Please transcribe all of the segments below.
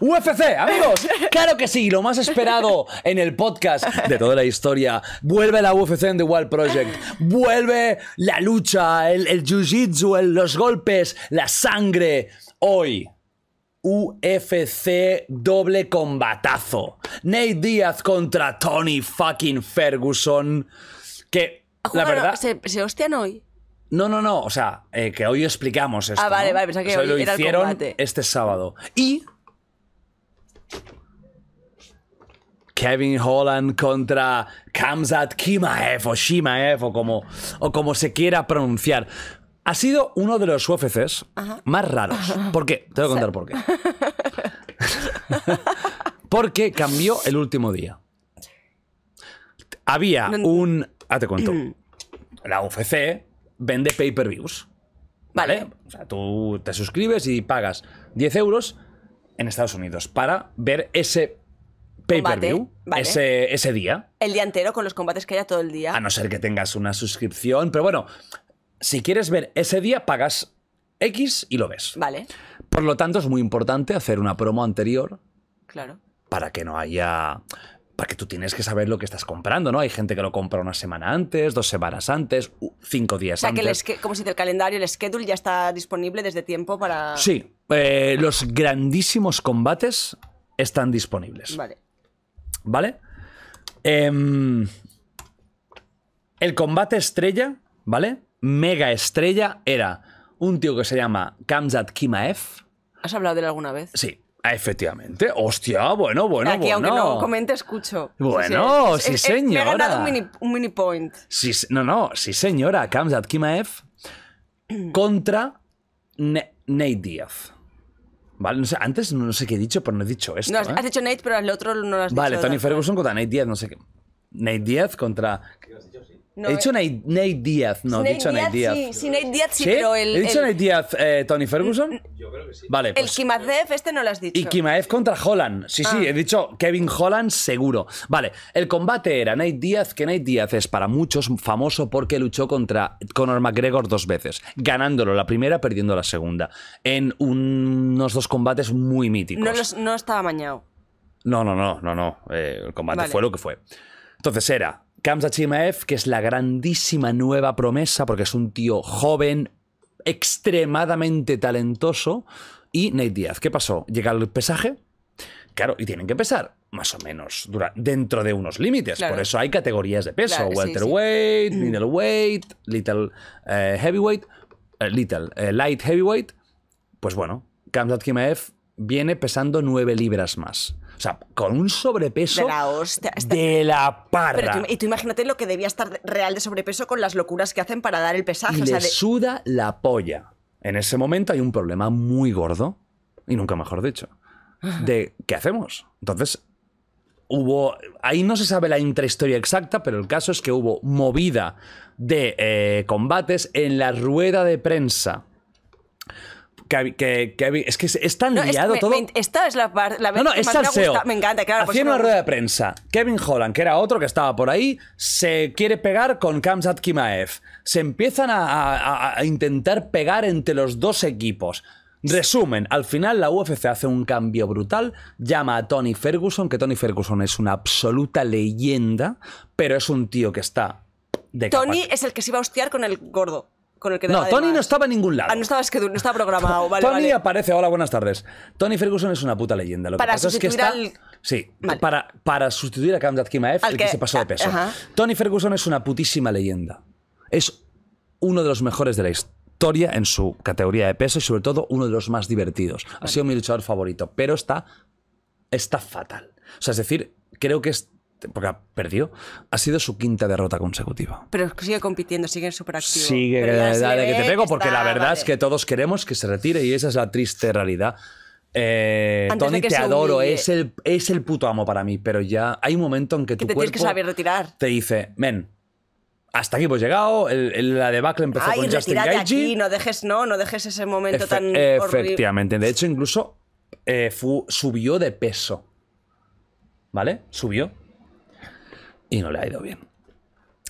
UFC, amigos. Claro que sí, lo más esperado en el podcast de toda la historia. Vuelve la UFC en The Wild Project. Vuelve la lucha, el, jiu-jitsu, los golpes, la sangre. Hoy, UFC doble combatazo. Nate Díaz contra Tony fucking Ferguson. Que la verdad. ¿Se, se hostian hoy? No, no, no. O sea, eh, que hoy explicamos ah, esto. Ah, vale, vale. Pensaba que hoy lo hicieron el combate. este sábado. Y. Kevin Holland contra Kamzat Kimaev o Shimaev o como, o como se quiera pronunciar. Ha sido uno de los UFCs más raros. ¿Por qué? Te voy a contar por qué. Porque cambió el último día. Había un. Ah, te cuento. Mm. La UFC vende pay-per-views. ¿Vale? O sea, tú te suscribes y pagas 10 euros en Estados Unidos para ver ese pay-per-view ese, ese día. El día entero con los combates que haya todo el día. A no ser que tengas una suscripción. Pero bueno, si quieres ver ese día, pagas X y lo ves. Vale. Por lo tanto, es muy importante hacer una promo anterior. Claro. Para que no haya porque tú tienes que saber lo que estás comprando, ¿no? Hay gente que lo compra una semana antes, dos semanas antes, cinco días antes. O sea, que el, como si el calendario, el schedule ya está disponible desde tiempo para... Sí, eh, los grandísimos combates están disponibles. Vale. ¿Vale? Em, el combate estrella, ¿vale? Mega estrella era un tío que se llama Kamzat Kimaev. ¿Has hablado de él alguna vez? Sí. Ah, efectivamente. Hostia, bueno, bueno, Aquí, bueno. aunque no comente, escucho. Bueno, sí, señor. señora. me ha ganado un mini, point. no, no, sí señora. Kamzat Kimaev contra Nate Díaz. Vale, no sé, antes no sé qué he dicho, pero no he dicho esto. ¿eh? has, dicho Nate, pero al otro no lo has dicho. Vale, Tony Ferguson contra Nate Díaz, no sé qué. Nate Díaz contra... ¿Qué has dicho? he dicho eh, Nate, Nate Diaz, no, he dicho Nate Diaz. Sí, sí, Nate Diaz sí, el... ¿He dicho Nate Diaz, eh, Tony Ferguson? Yo creo que sí. Vale, pues, El Kimazev este no lo has dicho. Y Kimaev contra Holland. Sí, sí, ah. he dicho Kevin Holland seguro. Vale, el combate era Nate Diaz, que Nate Diaz es para muchos famoso porque luchó contra Conor McGregor dos veces, ganándolo la primera, perdiendo la segunda, en unos dos combates muy míticos. No, estaba mañado. No, no, no, no, no. Eh, el combate fue lo que fue. Entonces era Kamsa que es la grandísima nueva promesa, porque es un tío joven, extremadamente talentoso, y Nate Díaz. ¿Qué pasó? Llega al pesaje, claro, y tienen que pesar más o menos dura, dentro de unos límites. Por eso hay categorías de peso: welterweight, middleweight, little eh, heavyweight, eh, little eh, light heavyweight. Pues bueno, Kamzat viene pesando 9 libras más. O sea, con un sobrepeso de la, hostia, este- Pero y tú imagínate lo que debía estar real de sobrepeso con las locuras que hacen para dar el pesaje. Y suda la polla. En ese momento hay un problema muy gordo, y nunca mejor dicho, ah. de qué hacemos. Entonces, hubo. Ahí no se sabe la intrahistoria exacta, pero el caso es que hubo movida de eh, combates en la rueda de prensa es que es, tan liado todo. esta es la, la que Me, encanta, claro. una rueda de prensa, Kevin Holland, que era otro que estaba por ahí, se quiere pegar con Kamzat Kimaev. Se empiezan a, intentar pegar entre los dos equipos. Resumen, al final la UFC hace un cambio brutal, llama a Tony Ferguson, que Tony Ferguson es una absoluta leyenda, pero es un tío que está de Tony es el que se iba a hostiar con el gordo. No, Tony no estaba en ningún lado. Ah, no estaba, no estaba programado. Tony aparece. Hola, buenas tardes. Tony Ferguson es una puta leyenda. Lo que pasa es que está. Sí, para, para sustituir a Kamzat Kimaev, el que... se pasó de peso. Tony Ferguson es una putísima leyenda. Es uno de los mejores de la historia en su categoría de peso y sobre todo uno de los más divertidos. Ha sido mi luchador favorito, pero está, está fatal. O sea, es decir, creo que es porque perdió, ha sido su quinta derrota consecutiva. Pero sigue compitiendo, sigue súper activo. Eh, sigue, dale que te pego, porque la verdad es que todos queremos que se retire y esa es la triste realidad. Eh, Tony, te adoro, es el, es el puto amo para mí, pero ya hay un momento en que, tú puedes. te tienes que saber retirar. te dice, men, hasta aquí hemos llegado, la debacle empezó con Justin no dejes, no, no dejes ese momento tan Efectivamente, de hecho incluso eh, subió de peso, ¿vale? Subió, y no le ha ido bien.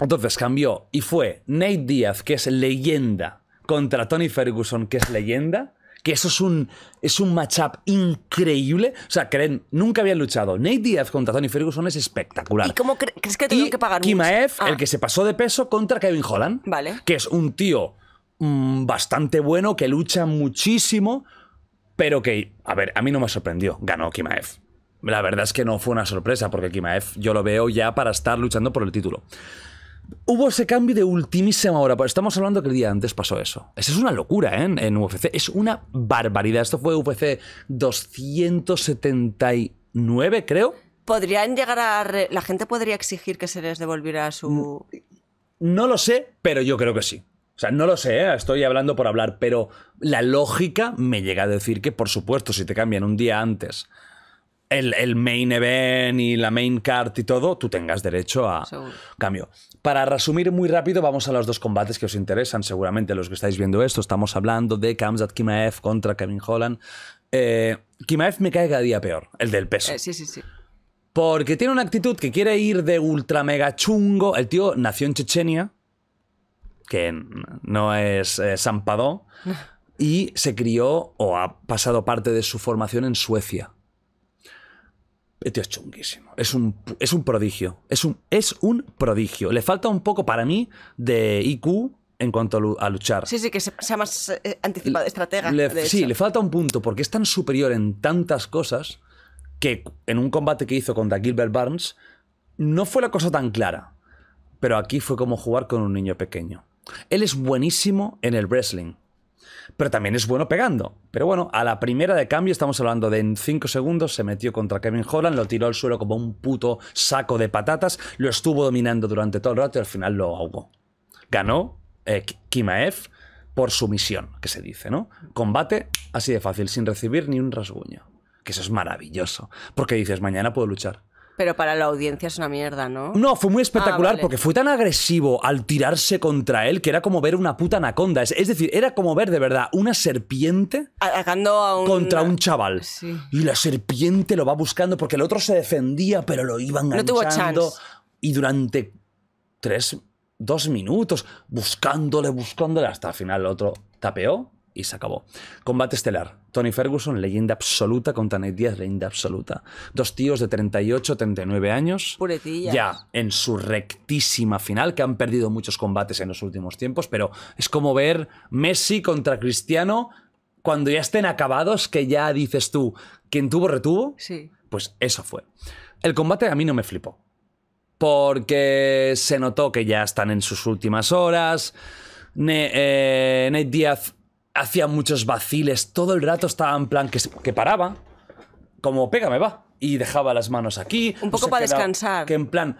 Entonces cambió y fue Nate Díaz, que es leyenda, contra Tony Ferguson, que es leyenda. Que eso es un, es un matchup increíble. O sea, creen, nunca habían luchado. Nate Díaz contra Tony Ferguson es espectacular. ¿Y cómo crees que tengo que pagar Kimaev, ah. el que se pasó de peso contra Kevin Holland. Vale. Que es un tío mm, bastante bueno, que lucha muchísimo, pero que, a ver, a mí no me sorprendió. Ganó Kimaev. La verdad es que no fue una sorpresa, porque Kimaev yo lo veo ya para estar luchando por el título. Hubo ese cambio de ultimísima hora. Pues, estamos hablando que el día antes pasó eso. esa es una locura ¿eh? en UFC. Es una barbaridad. Esto fue UFC 279, creo. ¿Podrían llegar a... La gente podría exigir que se les devolviera su... No lo sé, pero yo creo que sí. O sea, no lo sé, ¿eh? estoy hablando por hablar, pero la lógica me llega a decir que, por supuesto, si te cambian un día antes el, main event y la main card y todo, tú tengas derecho a cambio. Para resumir muy rápido, vamos a los dos combates que os interesan, seguramente los que estáis viendo esto. Estamos hablando de Kamzat Kimaev contra Kevin Holland. Eh, Kimaev me cae cada día peor, el del peso. Eh, sí, sí, sí. Porque tiene una actitud que quiere ir de ultra mega chungo. El tío nació en Chechenia, que no es eh, y se crió o ha pasado parte de su formación en Suecia. El eh, es chunguísimo. Es un, es un prodigio. Es un, es un prodigio. Le falta un poco para mí de IQ en cuanto a luchar. Sí, sí, que sea más eh, anticipado, estratega. Le, sí, le falta un punto porque es tan superior en tantas cosas que en un combate que hizo contra Gilbert Barnes no fue la cosa tan clara. Pero aquí fue como jugar con un niño pequeño. Él es buenísimo en el wrestling. Pero también es bueno pegando. Pero bueno, a la primera de cambio, estamos hablando de en 5 segundos, se metió contra Kevin Holland, lo tiró al suelo como un puto saco de patatas, lo estuvo dominando durante todo el rato y al final lo ahogó. Ganó eh, Kimaev por sumisión, que se dice, ¿no? Combate así de fácil, sin recibir ni un rasguño. Que eso es maravilloso, porque dices, mañana puedo luchar. Pero para la audiencia es una mierda, ¿no? No, fue muy ah, espectacular porque fue tan agresivo al tirarse contra él que era como ver una puta anaconda. Es, decir, era como ver de verdad una serpiente atacando contra un chaval. Y la serpiente lo va buscando porque el otro se defendía, pero lo iban no Y durante tres, dos minutos, buscándole, buscándole, hasta al final el otro tapeó y se acabó. Combate estelar. Tony Ferguson, leyenda absoluta, contra Nate Diaz, leyenda absoluta. Dos tíos de 38, 39 años. Ya en su rectísima final, que han perdido muchos combates en los últimos tiempos, pero es como ver Messi contra Cristiano cuando ya estén acabados, que ya dices tú, quien tuvo retuvo. Sí. Pues eso fue. El combate a mí no me flipó. Porque se notó que ya están en sus últimas horas. Eh, Nate Diaz hacía muchos vaciles, todo el rato estaba en plan que, que paraba, como pégame va, y dejaba las manos aquí. Un poco para descansar. Que en plan...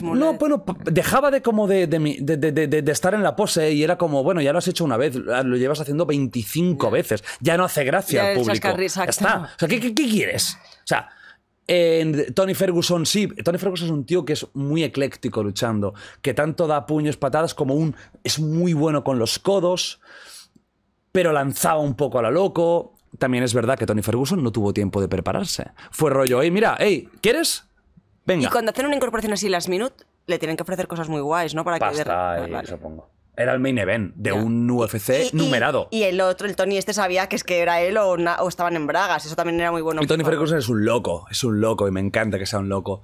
No, bueno, dejaba de como de, de, de, de, estar en la pose y era como, bueno, ya lo has hecho una vez, ah, lo llevas haciendo 25 veces, ya no hace gracia al público. Ya está. O sea, ¿qué, quieres? O sea, en Tony Ferguson, sí. Tony Ferguson es un tío que es muy ecléctico luchando, que tanto da puños, patadas como un. Es muy bueno con los codos pero lanzaba un poco a la loco. También es verdad que Tony Ferguson no tuvo tiempo de prepararse. Fue rollo, hey, mira, hey, ¿quieres? Venga. Y cuando hacen una incorporación así las minute, le tienen que ofrecer cosas muy guays, ¿no? Para que... Ah, supongo. Era el main event de un UFC numerado. Y, el otro, el Tony este sabía que es que era él o, o estaban en bragas. Eso también era muy bueno. Y Tony Ferguson es un loco, es un loco y me encanta que sea un loco.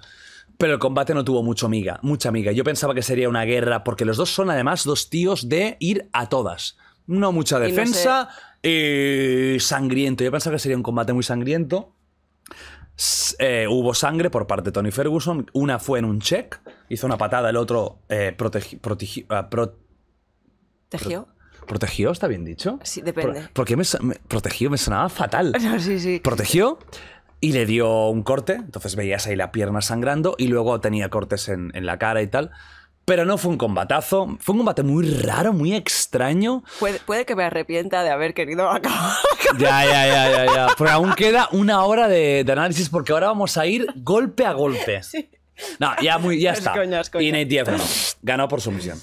Pero el combate no tuvo mucho miga mucha miga. Yo pensaba que sería una guerra porque los dos son además dos tíos de ir a todas no mucha defensa, y eh, sangriento. Yo pensaba que sería un combate muy sangriento. Eh, hubo sangre por parte de Tony Ferguson. Una fue en un check, hizo una patada, el otro eh, protegió. Ah, ¿Protegió? ¿Está bien dicho? Sí, depende. porque me, protegió me sonaba fatal. sí, sí. Protegió y le dio un corte, entonces veías ahí la pierna sangrando y luego tenía cortes en la cara y tal. Pero no fue un combatazo. Fue un combate muy raro, muy extraño. Puede, que me arrepienta de haber querido acabar. Ya, ya, ya, ya, ya. Pero aún queda una hora de, análisis porque ahora vamos a ir golpe a golpe. No, ya, muy, está. Y Nate Diaz ganó. Ganó por sumisión.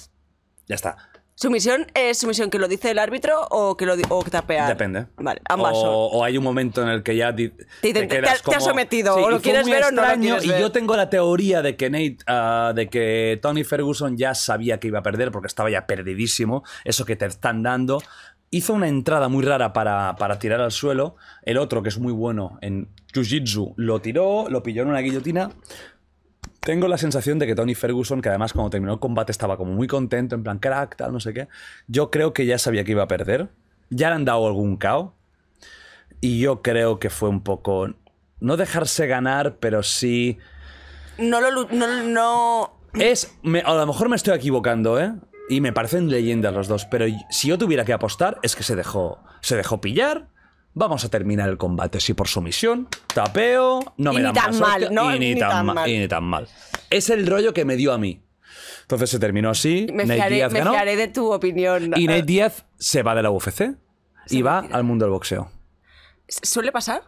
Ya está. ¿Sumisión es sumisión que lo dice el árbitro o que lo o que tapea? Depende. Vale, ambas o, hay un momento en el que ya te, quedas sometido, o lo quieres ver o no Y yo tengo la teoría de que ah, de que Tony Ferguson ya sabía que iba a perder porque estaba ya perdidísimo, eso que te están dando. Hizo una entrada muy rara para, para tirar al suelo. El otro, que es muy bueno en Jiu-Jitsu, lo tiró, lo pilló en una guillotina, tengo la sensación de que Tony Ferguson, que además cuando terminó el combate estaba como muy contento, en plan crack, tal, no sé qué, yo creo que ya sabía que iba a perder. Ya le han dado algún KO. Y yo creo que fue un poco. No dejarse ganar, pero sí. No lo. No. Es. a lo mejor me estoy equivocando, ¿eh? Y me parecen leyendas los dos. Pero si yo tuviera que apostar, es que se dejó. Se dejó pillar Vamos a terminar el combate. Si sí, por sumisión, tapeo, no me y mal, ni, tan, mal. ni tan mal. Es el rollo que me dio a mí. Entonces se terminó así. Me fiaré, de tu opinión. Y Nate Díaz se va de la UFC y va al mundo del boxeo. ¿Suele pasar?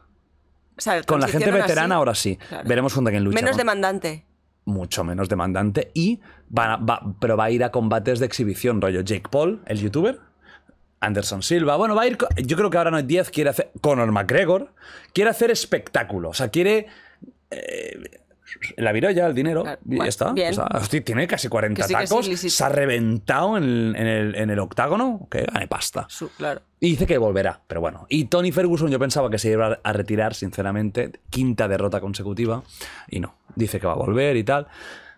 Con la gente veterana ahora sí. Veremos junto a quién lucha. Menos demandante mucho menos demandante y va, pero va a ir a combates de exhibición, rollo Jake Paul, el youtuber, Anderson Silva. Bueno, va a ir. Yo creo que ahora no hay 10, quiere hacer. Conor McGregor. Quiere hacer espectáculo. O sea, quiere. Eh, la virolla, el dinero, y ya está. tiene casi 40 tacos, se ha reventado en el, octágono, que gane pasta. claro. Y dice que volverá, pero bueno. Y Tony Ferguson yo pensaba que se iba a retirar, sinceramente, quinta derrota consecutiva, y no, dice que va a volver y tal.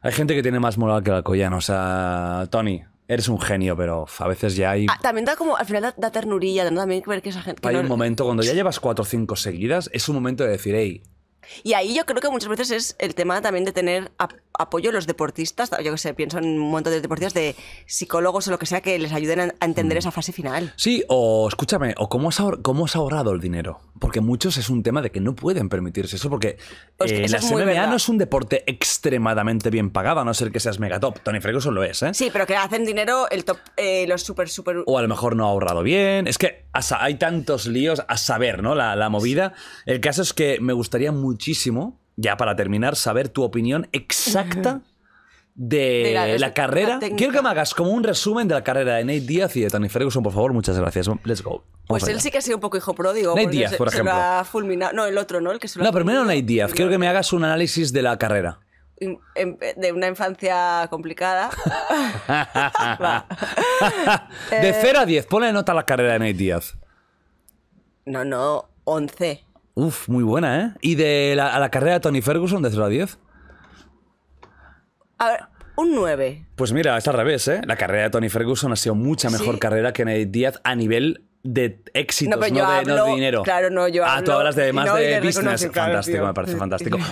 Hay gente que tiene más moral que la Alcoyano, o sea, Tony, eres un genio, pero a veces ya hay... Ah, también da como, al final da, da ternurilla, también ver que esa gente... hay un momento, cuando ya llevas cuatro o cinco seguidas, es un momento de decir, hey, y ahí yo creo que muchas veces es el tema también de tener apoyo los deportistas, yo que sé, pienso en un montón de deportistas, de psicólogos o lo que sea, que les ayuden a entender mm. esa fase final. Sí, o escúchame, o cómo has, cómo has ahorrado el dinero. Porque muchos es un tema de que no pueden permitirse eso, porque pues eh, la MMA no es un deporte extremadamente bien pagado, a no ser que seas mega top Tony Ferguson lo es, ¿eh? Sí, pero que hacen dinero el top, eh, los super, super... O a lo mejor no ha ahorrado bien. Es que hay tantos líos a saber, ¿no? La, la movida. El caso es que me gustaría muy muchísimo, ya para terminar, saber tu opinión exacta. De, la, carrera. Quiero que me hagas como un resumen de la carrera de Nate Díaz y de Tony Ferguson, por favor. Muchas gracias. Let's go. pues él sí que ha sido un poco hijo pródigo. Nate Díaz, por ejemplo. No, el otro, ¿no? El que se lo no, primero Nate Díaz. Quiero que me hagas un análisis de la carrera. De una infancia complicada. de 0 eh, a 10, ponle nota a la carrera de Nate Díaz. No, no, 11. Uf, muy buena, ¿eh? ¿Y de la, a la carrera de Tony Ferguson de 0 a 10? A ver, un 9. Pues mira, es al revés, ¿eh? La carrera de Tony Ferguson ha sido mucha mejor carrera que en Nate Díaz a nivel de éxitos, no, de, dinero. Claro, no, yo Ah, tú hablas de más de, business. fantástico, me parece fantástico.